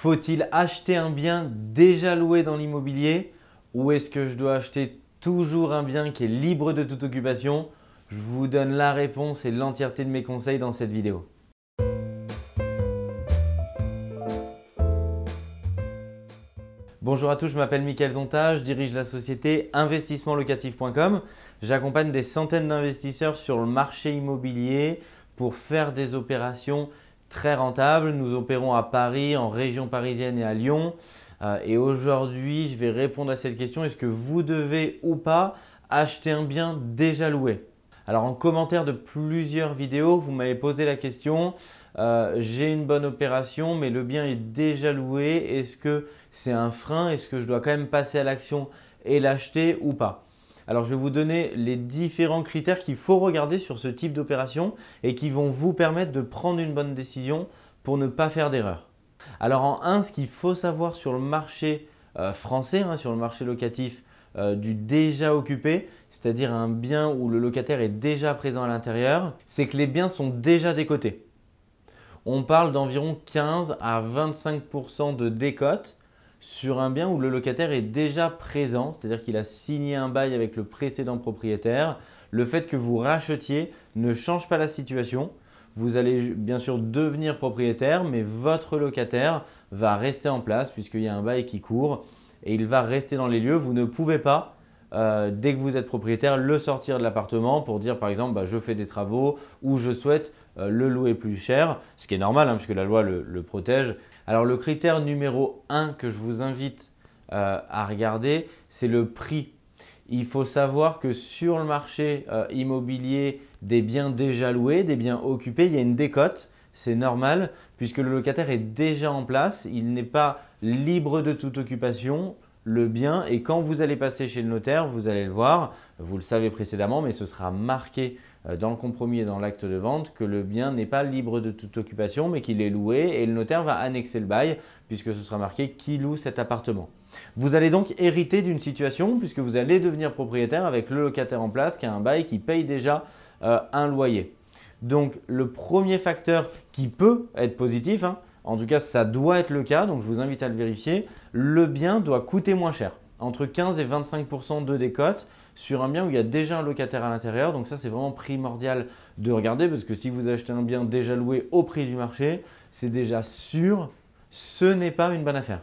Faut-il acheter un bien déjà loué dans l'immobilier ou est-ce que je dois acheter toujours un bien qui est libre de toute occupation Je vous donne la réponse et l'entièreté de mes conseils dans cette vidéo. Bonjour à tous, je m'appelle Mickaël Zonta, je dirige la société investissementlocatif.com. J'accompagne des centaines d'investisseurs sur le marché immobilier pour faire des opérations très rentable. Nous opérons à Paris, en région parisienne et à Lyon. Euh, et aujourd'hui, je vais répondre à cette question. Est-ce que vous devez ou pas acheter un bien déjà loué Alors en commentaire de plusieurs vidéos, vous m'avez posé la question. Euh, j'ai une bonne opération, mais le bien est déjà loué. Est-ce que c'est un frein Est-ce que je dois quand même passer à l'action et l'acheter ou pas alors je vais vous donner les différents critères qu'il faut regarder sur ce type d'opération et qui vont vous permettre de prendre une bonne décision pour ne pas faire d'erreur. Alors en un, ce qu'il faut savoir sur le marché euh, français, hein, sur le marché locatif euh, du déjà occupé, c'est-à-dire un bien où le locataire est déjà présent à l'intérieur, c'est que les biens sont déjà décotés. On parle d'environ 15 à 25% de décote sur un bien où le locataire est déjà présent, c'est-à-dire qu'il a signé un bail avec le précédent propriétaire, le fait que vous rachetiez ne change pas la situation. Vous allez bien sûr devenir propriétaire, mais votre locataire va rester en place puisqu'il y a un bail qui court et il va rester dans les lieux. Vous ne pouvez pas, euh, dès que vous êtes propriétaire, le sortir de l'appartement pour dire par exemple bah, je fais des travaux ou je souhaite euh, le louer plus cher, ce qui est normal hein, puisque la loi le, protège. Alors le critère numéro 1 que je vous invite euh, à regarder, c'est le prix. Il faut savoir que sur le marché euh, immobilier des biens déjà loués, des biens occupés, il y a une décote. C'est normal puisque le locataire est déjà en place, il n'est pas libre de toute occupation le bien et quand vous allez passer chez le notaire, vous allez le voir, vous le savez précédemment, mais ce sera marqué euh, dans le compromis et dans l'acte de vente que le bien n'est pas libre de toute occupation mais qu'il est loué et le notaire va annexer le bail puisque ce sera marqué qui loue cet appartement. Vous allez donc hériter d'une situation puisque vous allez devenir propriétaire avec le locataire en place qui a un bail qui paye déjà euh, un loyer. Donc le premier facteur qui peut être positif, hein, en tout cas, ça doit être le cas, donc je vous invite à le vérifier. Le bien doit coûter moins cher, entre 15 et 25 de décote sur un bien où il y a déjà un locataire à l'intérieur. Donc ça, c'est vraiment primordial de regarder parce que si vous achetez un bien déjà loué au prix du marché, c'est déjà sûr, ce n'est pas une bonne affaire.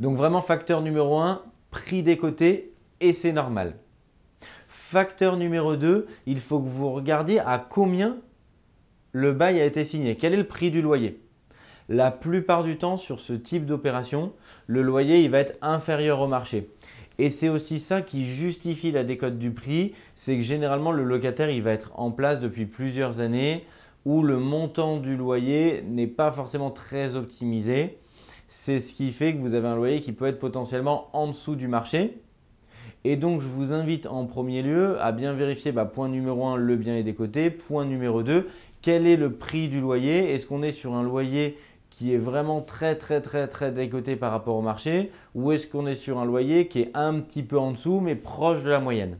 Donc vraiment, facteur numéro 1, prix décoté et c'est normal. Facteur numéro 2, il faut que vous regardiez à combien le bail a été signé, quel est le prix du loyer. La plupart du temps, sur ce type d'opération, le loyer il va être inférieur au marché. Et c'est aussi ça qui justifie la décote du prix, c'est que généralement le locataire il va être en place depuis plusieurs années où le montant du loyer n'est pas forcément très optimisé. C'est ce qui fait que vous avez un loyer qui peut être potentiellement en dessous du marché. Et donc je vous invite en premier lieu à bien vérifier bah, point numéro 1 le bien est décoté, point numéro 2 quel est le prix du loyer Est-ce qu'on est sur un loyer qui est vraiment très très très très décoté par rapport au marché ou est-ce qu'on est sur un loyer qui est un petit peu en dessous mais proche de la moyenne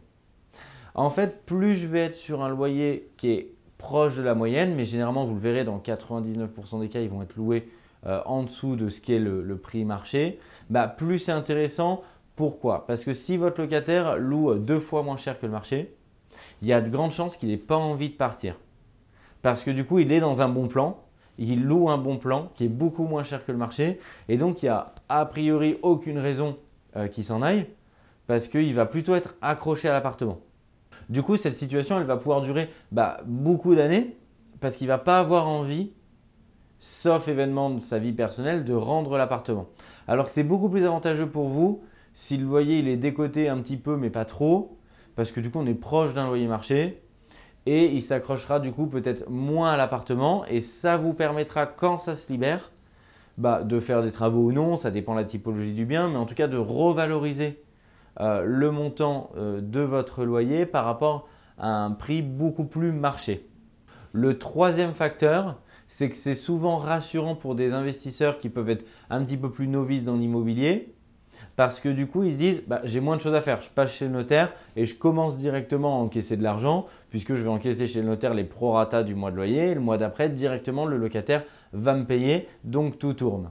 En fait, plus je vais être sur un loyer qui est proche de la moyenne, mais généralement vous le verrez dans 99% des cas, ils vont être loués euh, en dessous de ce qu'est le, le, prix marché, bah, plus c'est intéressant. Pourquoi Parce que si votre locataire loue euh, deux fois moins cher que le marché, il y a de grandes chances qu'il n'ait pas envie de partir. Parce que du coup, il est dans un bon plan, il loue un bon plan qui est beaucoup moins cher que le marché. Et donc, il n'y a a priori aucune raison euh, qu'il s'en aille parce qu'il va plutôt être accroché à l'appartement. Du coup, cette situation, elle va pouvoir durer bah, beaucoup d'années parce qu'il ne va pas avoir envie, sauf événement de sa vie personnelle, de rendre l'appartement. Alors que c'est beaucoup plus avantageux pour vous si le loyer il est décoté un petit peu, mais pas trop, parce que du coup, on est proche d'un loyer marché et il s'accrochera du coup peut-être moins à l'appartement et ça vous permettra quand ça se libère bah, de faire des travaux ou non, ça dépend de la typologie du bien, mais en tout cas de revaloriser euh, le montant euh, de votre loyer par rapport à un prix beaucoup plus marché. Le troisième facteur, c'est que c'est souvent rassurant pour des investisseurs qui peuvent être un petit peu plus novices dans l'immobilier parce que du coup, ils se disent, bah, j'ai moins de choses à faire, je passe chez le notaire et je commence directement à encaisser de l'argent, puisque je vais encaisser chez le notaire les prorata du mois de loyer, le mois d'après, directement, le locataire va me payer, donc tout tourne.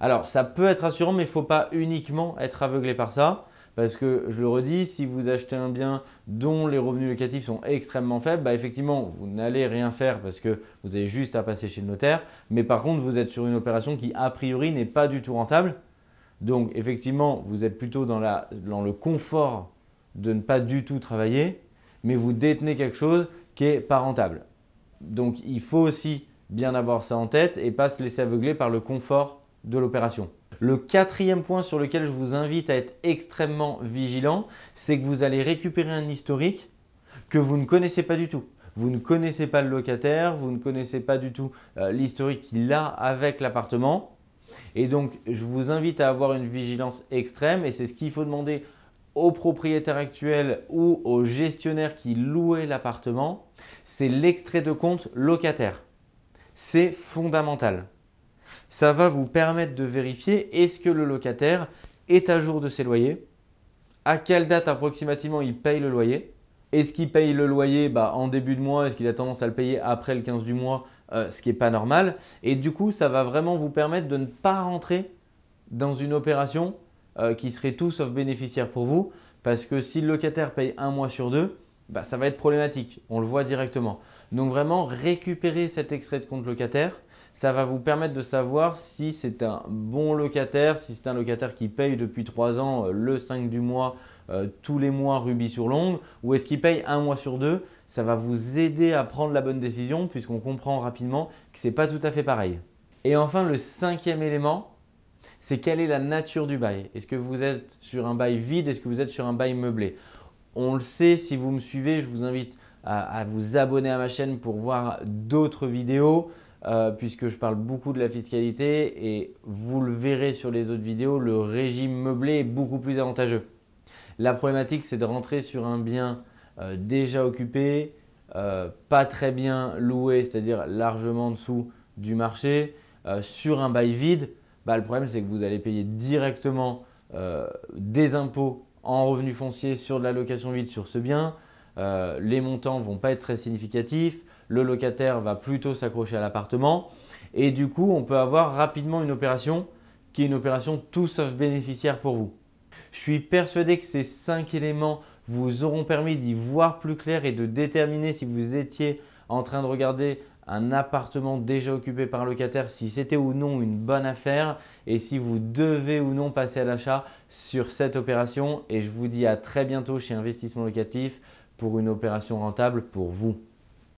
Alors, ça peut être assurant, mais il ne faut pas uniquement être aveuglé par ça. Parce que je le redis, si vous achetez un bien dont les revenus locatifs sont extrêmement faibles, bah, effectivement, vous n'allez rien faire parce que vous avez juste à passer chez le notaire. Mais par contre, vous êtes sur une opération qui, a priori, n'est pas du tout rentable. Donc effectivement, vous êtes plutôt dans, le confort de ne pas du tout travailler, mais vous détenez quelque chose qui n'est pas rentable. Donc il faut aussi bien avoir ça en tête et pas se laisser aveugler par le confort de l'opération. Le quatrième point sur lequel je vous invite à être extrêmement vigilant, c'est que vous allez récupérer un historique que vous ne connaissez pas du tout. Vous ne connaissez pas le locataire, vous ne connaissez pas du tout euh, l'historique qu'il a avec l'appartement. Et donc, je vous invite à avoir une vigilance extrême et c'est ce qu'il faut demander au propriétaire actuel ou au gestionnaire qui louait l'appartement, c'est l'extrait de compte locataire. C'est fondamental. Ça va vous permettre de vérifier est-ce que le locataire est à jour de ses loyers, à quelle date approximativement il paye le loyer, est-ce qu'il paye le loyer bah, en début de mois Est-ce qu'il a tendance à le payer après le 15 du mois euh, Ce qui n'est pas normal. Et du coup, ça va vraiment vous permettre de ne pas rentrer dans une opération euh, qui serait tout sauf bénéficiaire pour vous. Parce que si le locataire paye un mois sur deux, bah, ça va être problématique. On le voit directement. Donc vraiment, récupérer cet extrait de compte locataire, ça va vous permettre de savoir si c'est un bon locataire, si c'est un locataire qui paye depuis 3 ans euh, le 5 du mois euh, tous les mois rubis sur l'ongle ou est-ce qu'il paye un mois sur deux Ça va vous aider à prendre la bonne décision puisqu'on comprend rapidement que ce n'est pas tout à fait pareil. Et enfin, le cinquième élément, c'est quelle est la nature du bail Est-ce que vous êtes sur un bail vide Est-ce que vous êtes sur un bail meublé On le sait, si vous me suivez, je vous invite à, vous abonner à ma chaîne pour voir d'autres vidéos. Euh, puisque je parle beaucoup de la fiscalité et vous le verrez sur les autres vidéos, le régime meublé est beaucoup plus avantageux. La problématique, c'est de rentrer sur un bien euh, déjà occupé, euh, pas très bien loué, c'est-à-dire largement en dessous du marché, euh, sur un bail vide. Bah, le problème, c'est que vous allez payer directement des impôts en revenus fonciers sur de la location vide sur ce bien. les montants ne vont pas être très significatifs. Le locataire va plutôt s'accrocher à l'appartement. Et du coup, on peut avoir rapidement une opération qui est une opération tout sauf bénéficiaire pour vous. Je suis persuadé que ces cinq éléments vous auront permis d'y voir plus clair et de déterminer si vous étiez en train de regarder un appartement déjà occupé par un locataire, si c'était ou non une bonne affaire et si vous devez ou non passer à l'achat sur cette opération. Et je vous dis à très bientôt chez Investissement Locatif pour une opération rentable pour vous.